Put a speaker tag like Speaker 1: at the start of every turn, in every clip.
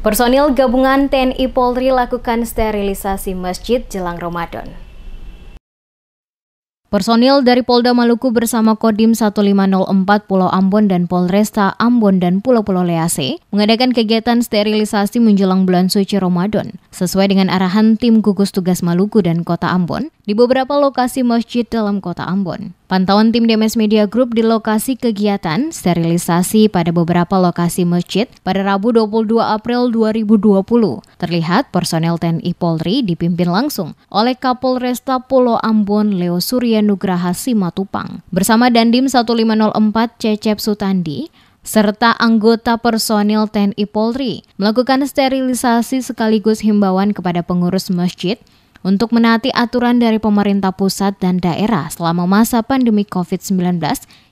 Speaker 1: Personil gabungan TNI Polri lakukan sterilisasi masjid jelang Ramadan. Personil dari Polda Maluku bersama Kodim 1504 Pulau Ambon dan Polresta Ambon dan Pulau-Pulau Lease mengadakan kegiatan sterilisasi menjelang bulan suci Ramadan. Sesuai dengan arahan tim gugus tugas Maluku dan Kota Ambon, di beberapa lokasi masjid dalam kota Ambon. Pantauan tim DMS Media Group di lokasi kegiatan sterilisasi pada beberapa lokasi masjid pada Rabu 22 April 2020 terlihat personel TNI Polri dipimpin langsung oleh Kapolresta Pulau Ambon Leo Surya Nugraha Simatupang bersama Dandim 1504 Cecep Sutandi serta anggota personil TNI Polri melakukan sterilisasi sekaligus himbauan kepada pengurus masjid untuk menaati aturan dari pemerintah pusat dan daerah selama masa pandemi COVID-19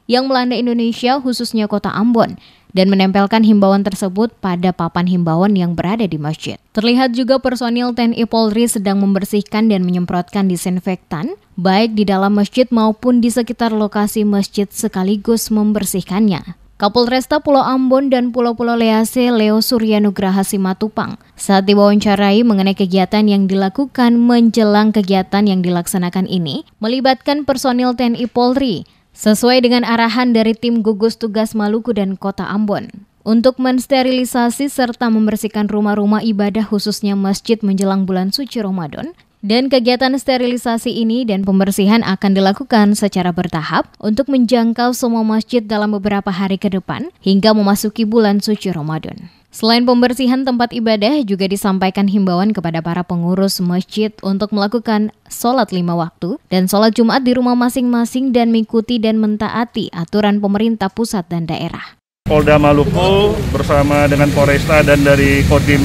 Speaker 1: yang melanda Indonesia khususnya kota Ambon dan menempelkan himbauan tersebut pada papan himbauan yang berada di masjid. Terlihat juga personil TNI Polri sedang membersihkan dan menyemprotkan disinfektan baik di dalam masjid maupun di sekitar lokasi masjid sekaligus membersihkannya. Kapolresta Pulau Ambon dan Pulau-Pulau Lease Leo Suryanugraha Simatupang saat diwawancarai mengenai kegiatan yang dilakukan menjelang kegiatan yang dilaksanakan ini melibatkan personil TNI Polri sesuai dengan arahan dari tim gugus tugas Maluku dan Kota Ambon untuk mensterilisasi serta membersihkan rumah-rumah ibadah khususnya masjid menjelang bulan suci Ramadan dan kegiatan sterilisasi ini dan pembersihan akan dilakukan secara bertahap untuk menjangkau semua masjid dalam beberapa hari ke depan hingga memasuki bulan suci Ramadan. Selain pembersihan tempat ibadah, juga disampaikan himbauan kepada para pengurus masjid untuk melakukan sholat lima waktu dan sholat Jumat di rumah masing-masing dan mengikuti dan mentaati aturan pemerintah pusat dan daerah.
Speaker 2: Polda Maluku bersama dengan Polresta dan dari Kodim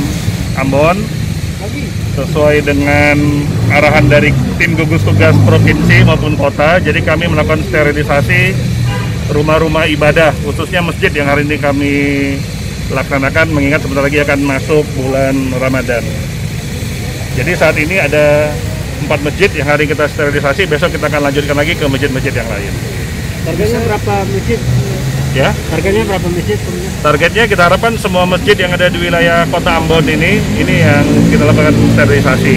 Speaker 2: Ambon sesuai dengan arahan dari tim gugus tugas provinsi maupun kota. Jadi kami melakukan sterilisasi rumah-rumah ibadah, khususnya masjid yang hari ini kami laksanakan mengingat sebentar lagi akan masuk bulan Ramadan. Jadi saat ini ada empat masjid yang hari kita sterilisasi, besok kita akan lanjutkan lagi ke masjid-masjid yang lain. Harganya berapa masjid ya. Targetnya berapa masjid? Targetnya kita harapkan semua masjid yang ada di wilayah Kota Ambon ini ini yang kita lakukan sterilisasi.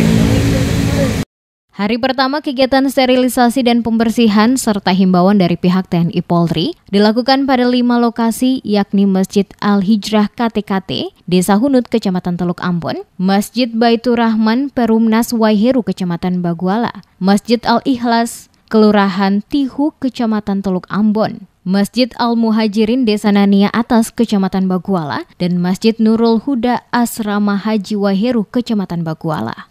Speaker 1: Hari pertama kegiatan sterilisasi dan pembersihan serta himbauan dari pihak TNI Polri dilakukan pada lima lokasi yakni Masjid Al-Hijrah KTKT, Desa Hunut, Kecamatan Teluk Ambon, Masjid Baitur Rahman, Perumnas Waiheru, Kecamatan Baguala, Masjid Al-Ikhlas, Kelurahan Tihu, Kecamatan Teluk Ambon, Masjid Al-Muhajirin Desa Nania Atas, Kecamatan Baguala, dan Masjid Nurul Huda Asrama Haji Wahiru, Kecamatan Baguala.